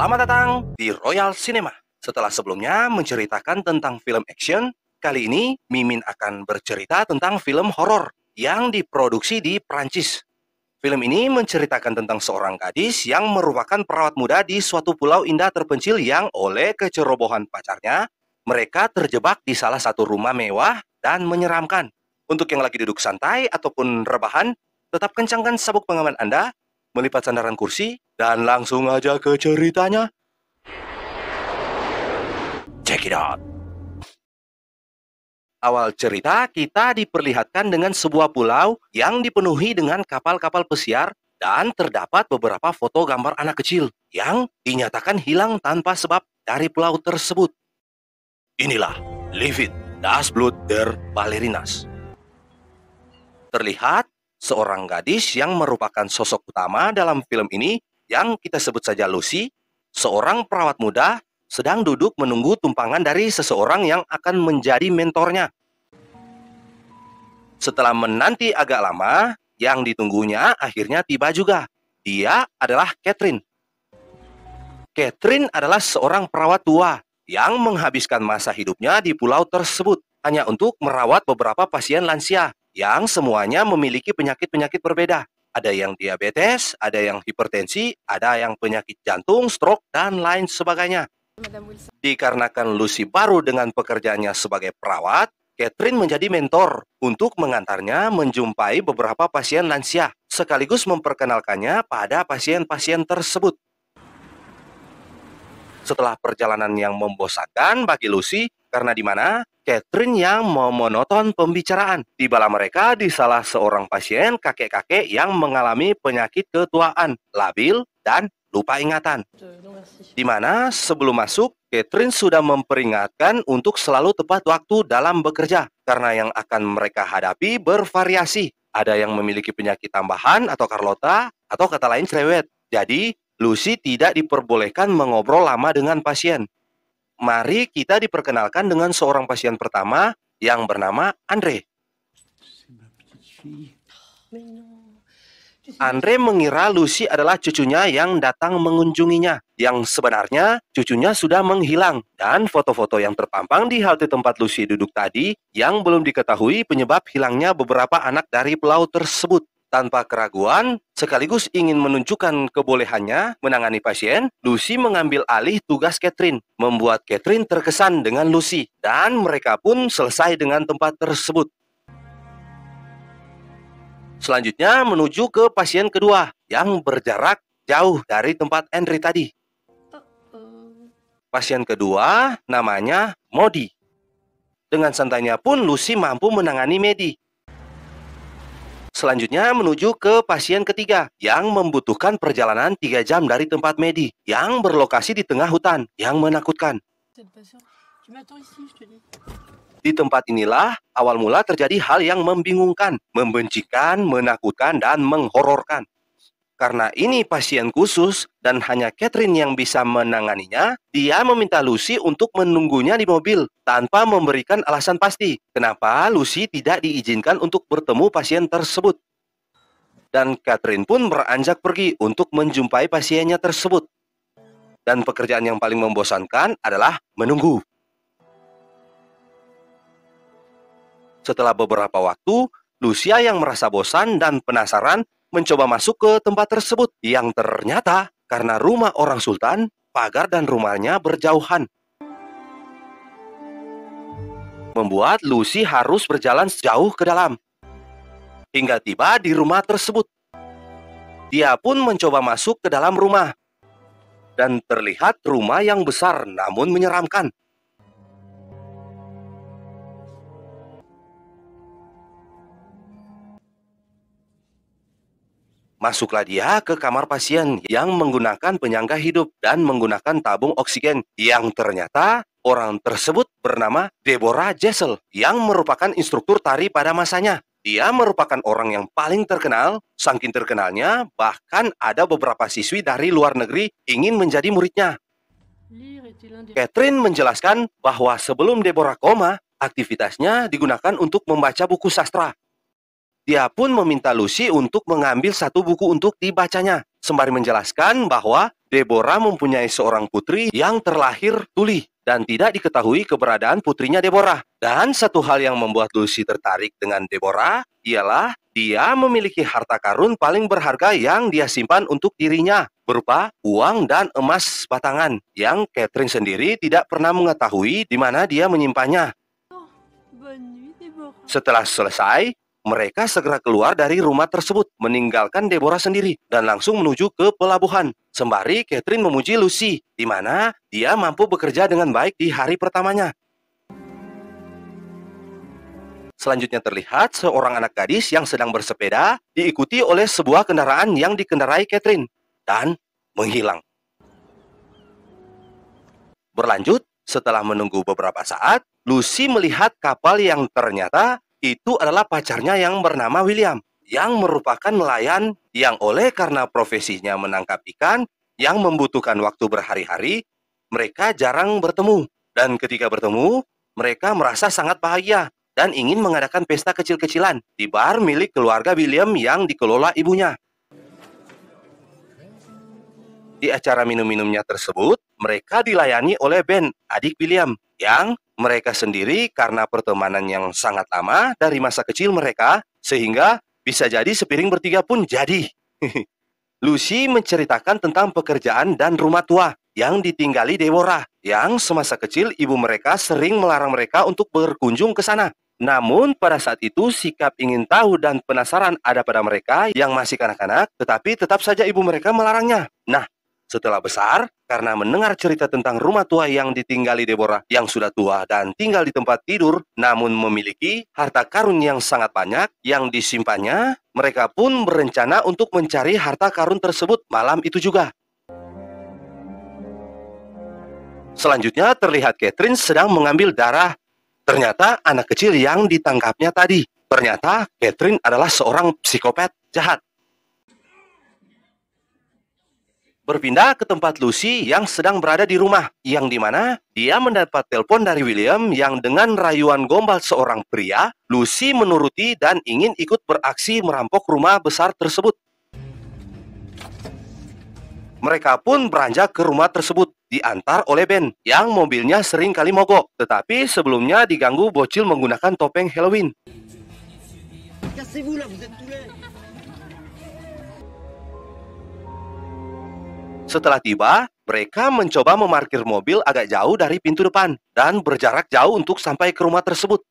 Selamat datang di Royal Cinema. Setelah sebelumnya menceritakan tentang film action, kali ini Mimin akan bercerita tentang film horor yang diproduksi di Prancis. Film ini menceritakan tentang seorang gadis yang merupakan perawat muda di suatu pulau indah terpencil yang oleh kecerobohan pacarnya, mereka terjebak di salah satu rumah mewah dan menyeramkan. Untuk yang lagi duduk santai ataupun rebahan, tetap kencangkan sabuk pengaman Anda melipat sandaran kursi, dan langsung aja ke ceritanya. Check it out. Awal cerita, kita diperlihatkan dengan sebuah pulau yang dipenuhi dengan kapal-kapal pesiar dan terdapat beberapa foto gambar anak kecil yang dinyatakan hilang tanpa sebab dari pulau tersebut. Inilah Livid Das Blut der Ballerinas. Terlihat seorang gadis yang merupakan sosok utama dalam film ini yang kita sebut saja Lucy, seorang perawat muda sedang duduk menunggu tumpangan dari seseorang yang akan menjadi mentornya. Setelah menanti agak lama, yang ditunggunya akhirnya tiba juga. Dia adalah Catherine. Catherine adalah seorang perawat tua yang menghabiskan masa hidupnya di pulau tersebut hanya untuk merawat beberapa pasien lansia yang semuanya memiliki penyakit-penyakit berbeda. Ada yang diabetes, ada yang hipertensi, ada yang penyakit jantung, stroke, dan lain sebagainya. Dikarenakan Lucy baru dengan pekerjaannya sebagai perawat, Catherine menjadi mentor untuk mengantarnya menjumpai beberapa pasien lansia, sekaligus memperkenalkannya pada pasien-pasien tersebut. Setelah perjalanan yang membosankan bagi Lucy, karena di mana? Catherine yang memonoton pembicaraan. di Tibalah mereka di salah seorang pasien kakek-kakek yang mengalami penyakit ketuaan, labil, dan lupa ingatan. Di mana sebelum masuk, Catherine sudah memperingatkan untuk selalu tepat waktu dalam bekerja karena yang akan mereka hadapi bervariasi. Ada yang memiliki penyakit tambahan atau Carlota atau kata lain cerewet. Jadi, Lucy tidak diperbolehkan mengobrol lama dengan pasien mari kita diperkenalkan dengan seorang pasien pertama yang bernama Andre. Andre mengira Lucy adalah cucunya yang datang mengunjunginya, yang sebenarnya cucunya sudah menghilang dan foto-foto yang terpampang di halte tempat Lucy duduk tadi yang belum diketahui penyebab hilangnya beberapa anak dari pulau tersebut. Tanpa keraguan, sekaligus ingin menunjukkan kebolehannya menangani pasien, Lucy mengambil alih tugas Catherine, membuat Catherine terkesan dengan Lucy, dan mereka pun selesai dengan tempat tersebut. Selanjutnya menuju ke pasien kedua yang berjarak jauh dari tempat Henry tadi. Pasien kedua namanya Modi. Dengan santainya pun Lucy mampu menangani Medi Selanjutnya menuju ke pasien ketiga yang membutuhkan perjalanan 3 jam dari tempat Medi yang berlokasi di tengah hutan yang menakutkan. Di tempat inilah awal mula terjadi hal yang membingungkan, membencikan, menakutkan, dan menghororkan. Karena ini pasien khusus dan hanya Catherine yang bisa menanganinya, dia meminta Lucy untuk menunggunya di mobil tanpa memberikan alasan pasti kenapa Lucy tidak diizinkan untuk bertemu pasien tersebut. Dan Catherine pun beranjak pergi untuk menjumpai pasiennya tersebut. Dan pekerjaan yang paling membosankan adalah menunggu. Setelah beberapa waktu, Lucia yang merasa bosan dan penasaran mencoba masuk ke tempat tersebut yang ternyata karena rumah orang sultan, pagar dan rumahnya berjauhan. Membuat Lucy harus berjalan sejauh ke dalam. Hingga tiba di rumah tersebut. Dia pun mencoba masuk ke dalam rumah. Dan terlihat rumah yang besar namun menyeramkan. Masuklah dia ke kamar pasien yang menggunakan penyangga hidup dan menggunakan tabung oksigen yang ternyata orang tersebut bernama Deborah Jessel yang merupakan instruktur tari pada masanya. Dia merupakan orang yang paling terkenal, saking terkenalnya bahkan ada beberapa siswi dari luar negeri ingin menjadi muridnya. Catherine menjelaskan bahwa sebelum Deborah koma, aktivitasnya digunakan untuk membaca buku sastra dia pun meminta Lucy untuk mengambil satu buku untuk dibacanya. Sembari menjelaskan bahwa Deborah mempunyai seorang putri yang terlahir tuli dan tidak diketahui keberadaan putrinya Deborah. Dan satu hal yang membuat Lucy tertarik dengan Deborah ialah dia memiliki harta karun paling berharga yang dia simpan untuk dirinya berupa uang dan emas batangan yang Catherine sendiri tidak pernah mengetahui di mana dia menyimpannya. Oh, Setelah selesai, mereka segera keluar dari rumah tersebut, meninggalkan Deborah sendiri, dan langsung menuju ke pelabuhan. Sembari Catherine memuji Lucy, di mana dia mampu bekerja dengan baik di hari pertamanya. Selanjutnya terlihat seorang anak gadis yang sedang bersepeda diikuti oleh sebuah kendaraan yang dikendarai Catherine dan menghilang. Berlanjut, setelah menunggu beberapa saat, Lucy melihat kapal yang ternyata itu adalah pacarnya yang bernama William, yang merupakan nelayan yang oleh karena profesinya menangkap ikan yang membutuhkan waktu berhari-hari, mereka jarang bertemu. Dan ketika bertemu, mereka merasa sangat bahagia dan ingin mengadakan pesta kecil-kecilan di bar milik keluarga William yang dikelola ibunya. Di acara minum-minumnya tersebut, mereka dilayani oleh Ben, adik William, yang mereka sendiri karena pertemanan yang sangat lama dari masa kecil mereka, sehingga bisa jadi sepiring bertiga pun jadi. Lucy menceritakan tentang pekerjaan dan rumah tua yang ditinggali Dewora, yang semasa kecil ibu mereka sering melarang mereka untuk berkunjung ke sana. Namun pada saat itu sikap ingin tahu dan penasaran ada pada mereka yang masih kanak-kanak, tetapi tetap saja ibu mereka melarangnya. Nah, setelah besar, karena mendengar cerita tentang rumah tua yang ditinggali Deborah yang sudah tua dan tinggal di tempat tidur, namun memiliki harta karun yang sangat banyak yang disimpannya, mereka pun berencana untuk mencari harta karun tersebut malam itu juga. Selanjutnya terlihat Catherine sedang mengambil darah. Ternyata anak kecil yang ditangkapnya tadi. Ternyata Catherine adalah seorang psikopat jahat. berpindah ke tempat Lucy yang sedang berada di rumah, yang dimana dia mendapat telepon dari William yang dengan rayuan gombal seorang pria, Lucy menuruti dan ingin ikut beraksi merampok rumah besar tersebut. Mereka pun beranjak ke rumah tersebut, diantar oleh Ben yang mobilnya sering kali mogok, tetapi sebelumnya diganggu bocil menggunakan topeng Halloween. Setelah tiba, mereka mencoba memarkir mobil agak jauh dari pintu depan dan berjarak jauh untuk sampai ke rumah tersebut.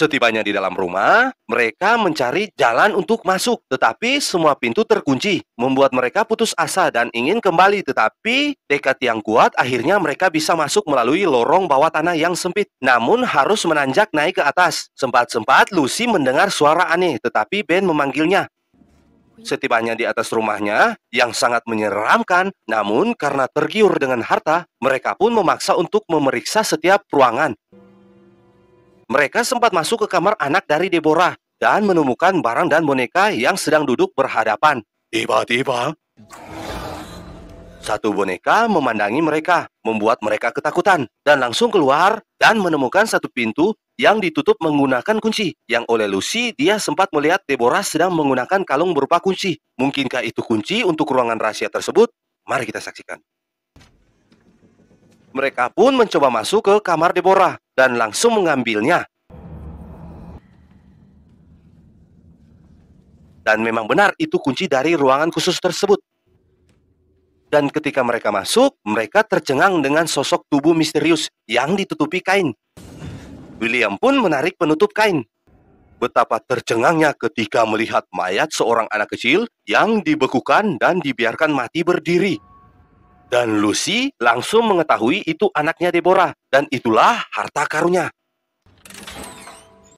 Setibanya di dalam rumah, mereka mencari jalan untuk masuk, tetapi semua pintu terkunci, membuat mereka putus asa dan ingin kembali. Tetapi dekat yang kuat akhirnya mereka bisa masuk melalui lorong bawah tanah yang sempit, namun harus menanjak naik ke atas. Sempat-sempat Lucy mendengar suara aneh, tetapi Ben memanggilnya. Setibanya di atas rumahnya yang sangat menyeramkan, namun karena tergiur dengan harta, mereka pun memaksa untuk memeriksa setiap ruangan. Mereka sempat masuk ke kamar anak dari Deborah dan menemukan barang dan boneka yang sedang duduk berhadapan. Tiba-tiba, satu boneka memandangi mereka, membuat mereka ketakutan, dan langsung keluar dan menemukan satu pintu yang ditutup menggunakan kunci. Yang oleh Lucy, dia sempat melihat Deborah sedang menggunakan kalung berupa kunci. Mungkinkah itu kunci untuk ruangan rahasia tersebut? Mari kita saksikan. Mereka pun mencoba masuk ke kamar Deborah dan langsung mengambilnya. Dan memang benar itu kunci dari ruangan khusus tersebut. Dan ketika mereka masuk, mereka tercengang dengan sosok tubuh misterius yang ditutupi kain. William pun menarik penutup kain. Betapa tercengangnya ketika melihat mayat seorang anak kecil yang dibekukan dan dibiarkan mati berdiri. Dan Lucy langsung mengetahui itu anaknya Deborah, dan itulah harta karunnya.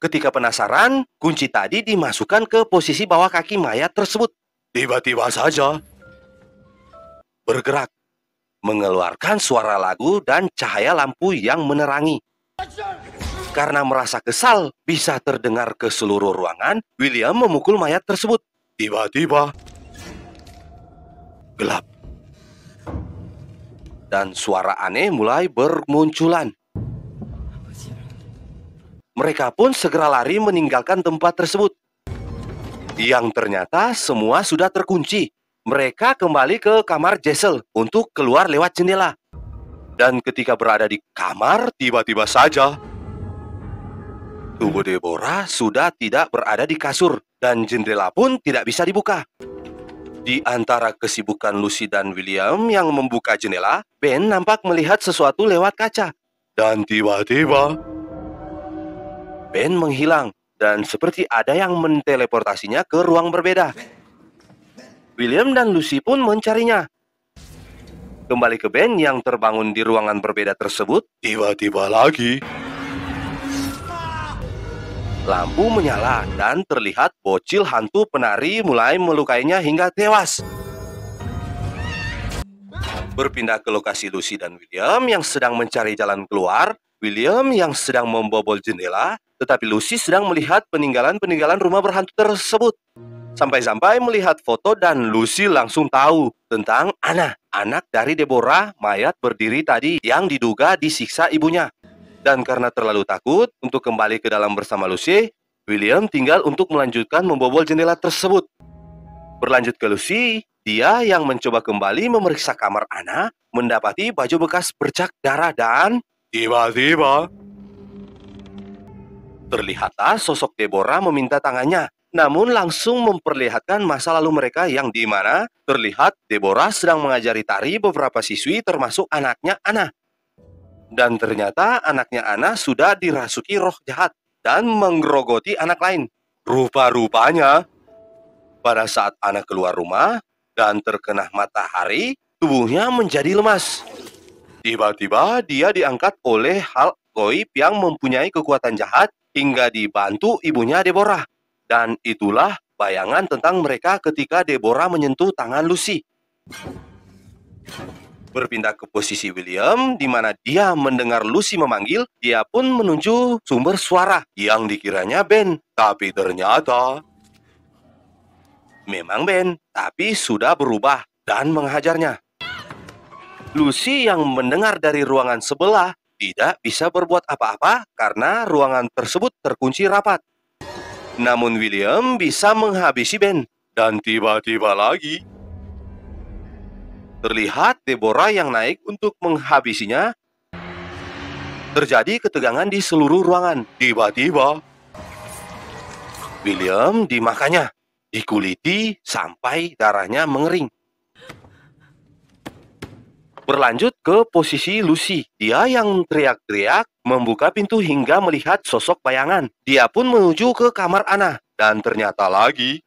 Ketika penasaran, kunci tadi dimasukkan ke posisi bawah kaki mayat tersebut. Tiba-tiba saja bergerak, mengeluarkan suara lagu dan cahaya lampu yang menerangi. Karena merasa kesal bisa terdengar ke seluruh ruangan, William memukul mayat tersebut. Tiba-tiba gelap dan suara aneh mulai bermunculan. Mereka pun segera lari meninggalkan tempat tersebut. Yang ternyata semua sudah terkunci. Mereka kembali ke kamar Jessel untuk keluar lewat jendela. Dan ketika berada di kamar, tiba-tiba saja tubuh Deborah sudah tidak berada di kasur dan jendela pun tidak bisa dibuka. Di antara kesibukan Lucy dan William yang membuka jendela, Ben nampak melihat sesuatu lewat kaca. Dan tiba-tiba... Ben menghilang dan seperti ada yang menteleportasinya ke ruang berbeda. William dan Lucy pun mencarinya. Kembali ke Ben yang terbangun di ruangan berbeda tersebut, tiba-tiba lagi Lampu menyala dan terlihat bocil hantu penari mulai melukainya hingga tewas. Berpindah ke lokasi Lucy dan William yang sedang mencari jalan keluar, William yang sedang membobol jendela, tetapi Lucy sedang melihat peninggalan-peninggalan rumah berhantu tersebut. Sampai-sampai melihat foto dan Lucy langsung tahu tentang Anna, anak dari Deborah, mayat berdiri tadi yang diduga disiksa ibunya. Dan karena terlalu takut untuk kembali ke dalam bersama Lucy, William tinggal untuk melanjutkan membobol jendela tersebut. Berlanjut ke Lucy, dia yang mencoba kembali memeriksa kamar Ana mendapati baju bekas bercak darah dan tiba-tiba terlihatlah sosok Deborah meminta tangannya namun langsung memperlihatkan masa lalu mereka yang di mana terlihat Deborah sedang mengajari tari beberapa siswi termasuk anaknya Anna. Dan ternyata anaknya Ana sudah dirasuki roh jahat dan menggerogoti anak lain. Rupa-rupanya, pada saat Ana keluar rumah dan terkena matahari, tubuhnya menjadi lemas. Tiba-tiba dia diangkat oleh hal goib yang mempunyai kekuatan jahat hingga dibantu ibunya Deborah. Dan itulah bayangan tentang mereka ketika Deborah menyentuh tangan Lucy berpindah ke posisi William, di mana dia mendengar Lucy memanggil, dia pun menuju sumber suara yang dikiranya Ben. Tapi ternyata... Memang Ben, tapi sudah berubah dan menghajarnya. Lucy yang mendengar dari ruangan sebelah tidak bisa berbuat apa-apa karena ruangan tersebut terkunci rapat. Namun William bisa menghabisi Ben. Dan tiba-tiba lagi, Terlihat Deborah yang naik untuk menghabisinya. Terjadi ketegangan di seluruh ruangan. Tiba-tiba, William dimakannya, dikuliti sampai darahnya mengering. Berlanjut ke posisi Lucy. Dia yang teriak-teriak membuka pintu hingga melihat sosok bayangan. Dia pun menuju ke kamar Ana. Dan ternyata lagi,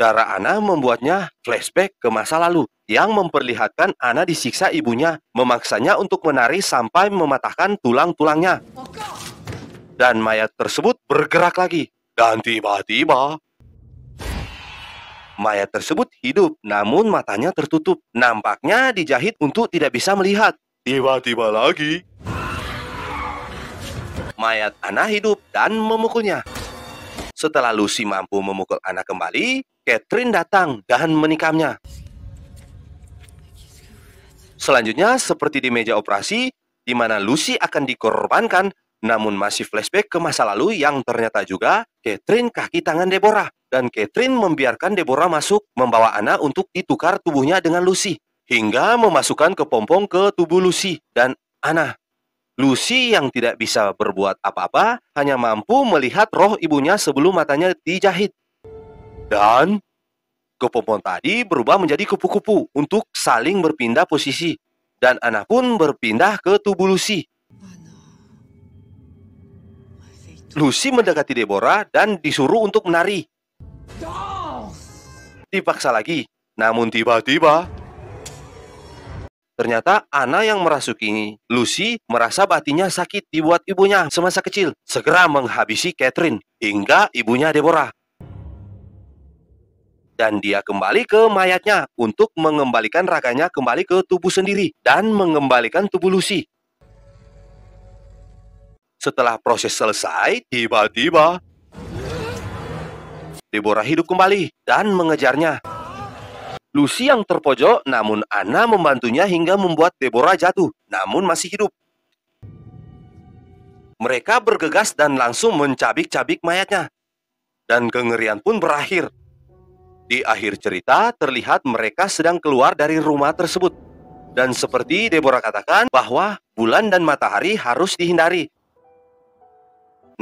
darah Ana membuatnya flashback ke masa lalu yang memperlihatkan Ana disiksa ibunya, memaksanya untuk menari sampai mematahkan tulang-tulangnya. Dan mayat tersebut bergerak lagi. Dan tiba-tiba, mayat tersebut hidup namun matanya tertutup. Nampaknya dijahit untuk tidak bisa melihat. Tiba-tiba lagi, mayat Ana hidup dan memukulnya. Setelah Lucy mampu memukul Ana kembali, Catherine datang dan menikamnya. Selanjutnya, seperti di meja operasi, di mana Lucy akan dikorbankan, namun masih flashback ke masa lalu yang ternyata juga Catherine kaki tangan Deborah. Dan Catherine membiarkan Deborah masuk membawa Anna untuk ditukar tubuhnya dengan Lucy. Hingga memasukkan kepompong ke tubuh Lucy dan Anna. Lucy yang tidak bisa berbuat apa-apa hanya mampu melihat roh ibunya sebelum matanya dijahit. Dan kepompon tadi berubah menjadi kupu-kupu untuk saling berpindah posisi. Dan anak pun berpindah ke tubuh Lucy. Lucy mendekati Deborah dan disuruh untuk menari. Dipaksa lagi, namun tiba-tiba Ternyata Ana yang merasuki Lucy merasa batinya sakit dibuat ibunya semasa kecil. Segera menghabisi Catherine hingga ibunya Deborah dan dia kembali ke mayatnya untuk mengembalikan raganya kembali ke tubuh sendiri dan mengembalikan tubuh Lucy. Setelah proses selesai, tiba-tiba Deborah hidup kembali dan mengejarnya. Lucy yang terpojok, namun Anna membantunya hingga membuat Deborah jatuh, namun masih hidup. Mereka bergegas dan langsung mencabik-cabik mayatnya. Dan kengerian pun berakhir. Di akhir cerita terlihat mereka sedang keluar dari rumah tersebut. Dan seperti Deborah katakan bahwa bulan dan matahari harus dihindari.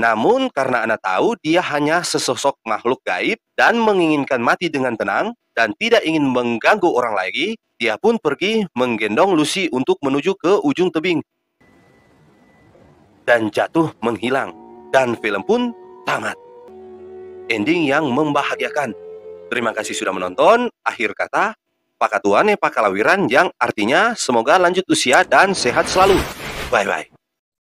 Namun karena Ana tahu dia hanya sesosok makhluk gaib dan menginginkan mati dengan tenang dan tidak ingin mengganggu orang lagi, dia pun pergi menggendong Lucy untuk menuju ke ujung tebing dan jatuh menghilang. Dan film pun tamat. Ending yang membahagiakan. Terima kasih sudah menonton. Akhir kata, Pak Katuan ya Pak Kalawiran yang artinya semoga lanjut usia dan sehat selalu. Bye-bye.